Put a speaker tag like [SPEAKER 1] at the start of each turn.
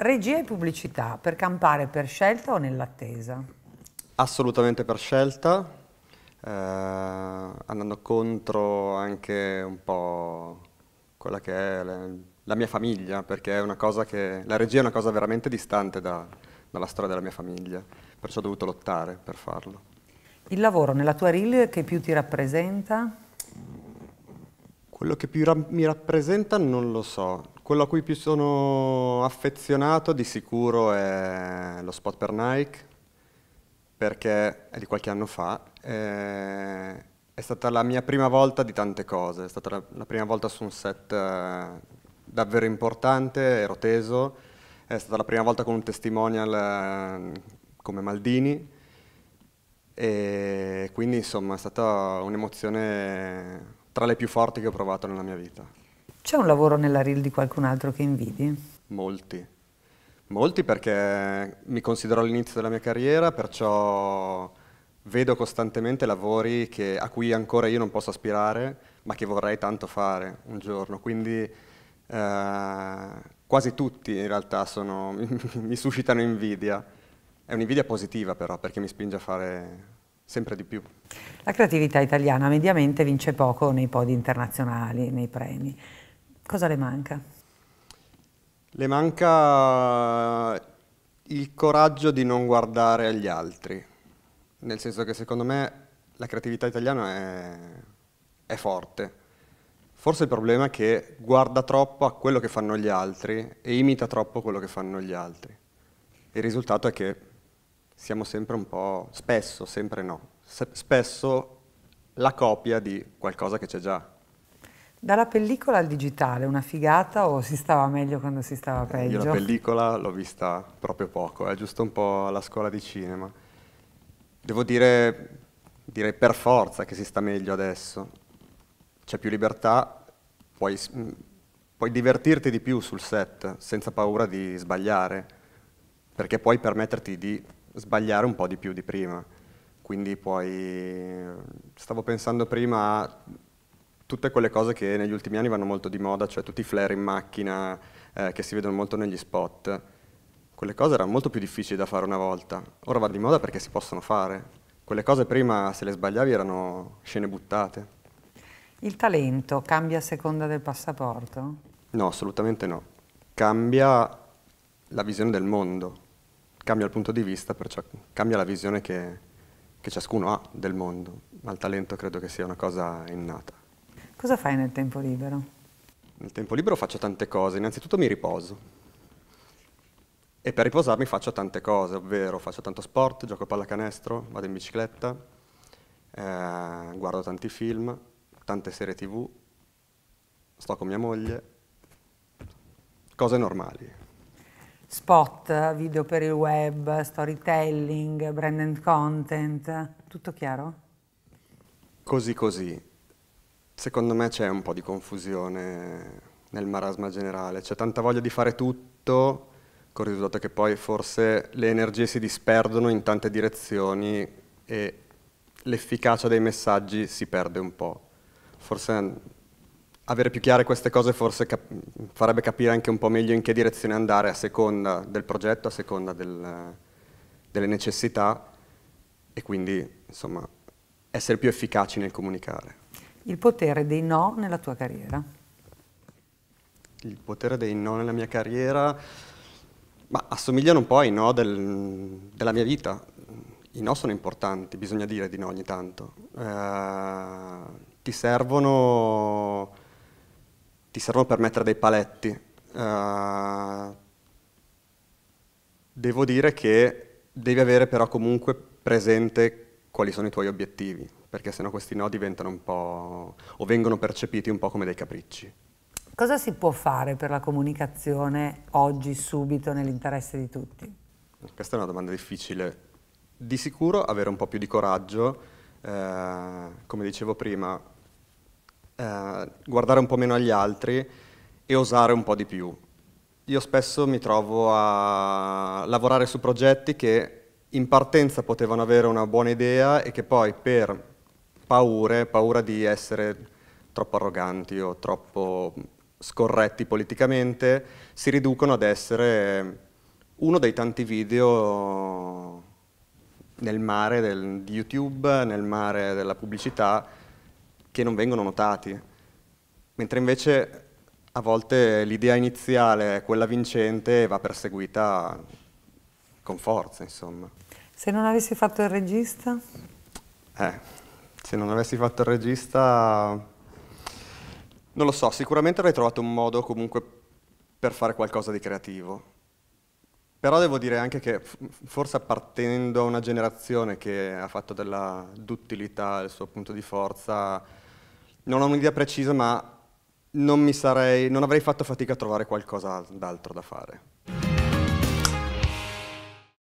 [SPEAKER 1] Regia e pubblicità, per campare per scelta o nell'attesa?
[SPEAKER 2] Assolutamente per scelta, eh, andando contro anche un po' quella che è la, la mia famiglia, perché che, la regia è una cosa veramente distante da, dalla storia della mia famiglia, perciò ho dovuto lottare per farlo.
[SPEAKER 1] Il lavoro nella tua reel che più ti rappresenta?
[SPEAKER 2] Quello che più ra mi rappresenta non lo so, quello a cui più sono affezionato di sicuro è lo spot per Nike, perché è di qualche anno fa. è stata la mia prima volta di tante cose, è stata la, prima volta su un set eh, davvero importante, ero teso, è stata la prima volta con un testimonial eh, come Maldini e quindi insomma è stata un'emozione tra le più forti che ho provato nella mia vita.
[SPEAKER 1] C'è un lavoro nella reel di qualcun altro che invidi?
[SPEAKER 2] Molti. Molti perché mi considero all'inizio della mia carriera, perciò vedo costantemente lavori che, a cui ancora io non posso aspirare, ma che vorrei tanto fare un giorno. Quindi eh, quasi tutti in realtà sono, mi suscitano invidia. È un'invidia positiva però, perché mi spinge a fare sempre di più.
[SPEAKER 1] La creatività italiana mediamente vince poco nei podi internazionali, nei premi cosa le manca?
[SPEAKER 2] Le manca eh, il coraggio di non guardare agli altri, nel senso che secondo me la creatività italiana è, è forte. Forse il problema è che guarda troppo a quello che fanno gli altri e imita troppo quello che fanno gli altri. Il risultato è che siamo sempre un po', spesso, sempre no, spesso la copia di qualcosa che c'è già,
[SPEAKER 1] dalla pellicola al digitale, una figata o si stava meglio quando si stava peggio? Io la
[SPEAKER 2] pellicola l'ho vista proprio poco, è giusto un po' alla scuola di cinema. Devo dire, direi per forza che si sta meglio adesso. C'è più libertà, puoi, mm, puoi divertirti di più sul set senza paura di sbagliare, perché puoi permetterti di sbagliare un po' di più di prima. Quindi puoi... Stavo pensando prima a tutte quelle cose che negli ultimi anni vanno molto di moda, cioè tutti i flare in macchina eh, che si vedono molto negli spot, quelle cose erano molto più difficili da fare una volta, ora va di moda perché si possono fare. Quelle cose prima, se le sbagliavi, erano scene buttate. Il talento
[SPEAKER 1] cambia a seconda del passaporto?
[SPEAKER 2] No, assolutamente no. Cambia la visione del mondo, cambia il punto di vista, perciò cambia la visione che, che ciascuno ha del mondo, ma il talento credo che sia una cosa innata.
[SPEAKER 1] Cosa fai nel tempo libero?
[SPEAKER 2] Nel tempo libero faccio tante cose, innanzitutto mi riposo. E per riposarmi faccio tante cose, ovvero faccio tanto sport, gioco a pallacanestro, vado in bicicletta, eh, guardo tanti film, tante serie tv, sto con mia moglie, cose normali.
[SPEAKER 1] Spot, video per il web, storytelling, brand and content, tutto chiaro?
[SPEAKER 2] Così così, Secondo me c'è un po' di confusione nel marasma generale, c'è tanta voglia di fare tutto, con il risultato che poi forse le energie si disperdono in tante direzioni e l'efficacia dei messaggi si perde un po'. Forse avere più chiare queste cose forse cap farebbe capire anche un po' meglio in che direzione andare a seconda del progetto, a seconda del, delle necessità e quindi insomma essere più efficaci nel comunicare
[SPEAKER 1] il potere dei no nella tua carriera?
[SPEAKER 2] Il potere dei no nella mia carriera ma assomigliano un po' ai no del, della mia vita. I no sono importanti, bisogna dire di no ogni tanto. Eh, ti, servono, ti, servono, per mettere dei paletti. Eh, devo dire che devi avere però comunque presente quali sono i tuoi obiettivi, perché sennò questi no diventano un po' o vengono percepiti un po' come dei capricci.
[SPEAKER 1] Cosa si può fare per la comunicazione oggi, subito, nell'interesse di tutti?
[SPEAKER 2] Questa è una domanda difficile. Di sicuro avere un po' più di coraggio, eh, come dicevo prima, eh, guardare un po' meno agli altri e osare un po' di più. Io spesso mi trovo a lavorare su progetti che in partenza potevano avere una buona idea e che poi per paure, paura di essere troppo arroganti o troppo scorretti politicamente, si riducono ad essere uno dei tanti video nel mare del, di YouTube, nel mare della pubblicità, che non vengono notati. Mentre invece a volte l'idea iniziale quella vincente va perseguita con forza, insomma.
[SPEAKER 1] Se non avessi fatto il regista?
[SPEAKER 2] Eh, se non avessi fatto il regista... Non lo so, sicuramente avrei trovato un modo comunque per fare qualcosa di creativo. Però devo dire anche che forse appartenendo a una generazione che ha fatto della duttilità il suo punto di forza, non ho un'idea precisa, ma non, mi sarei, non avrei fatto fatica a trovare qualcosa d'altro da fare.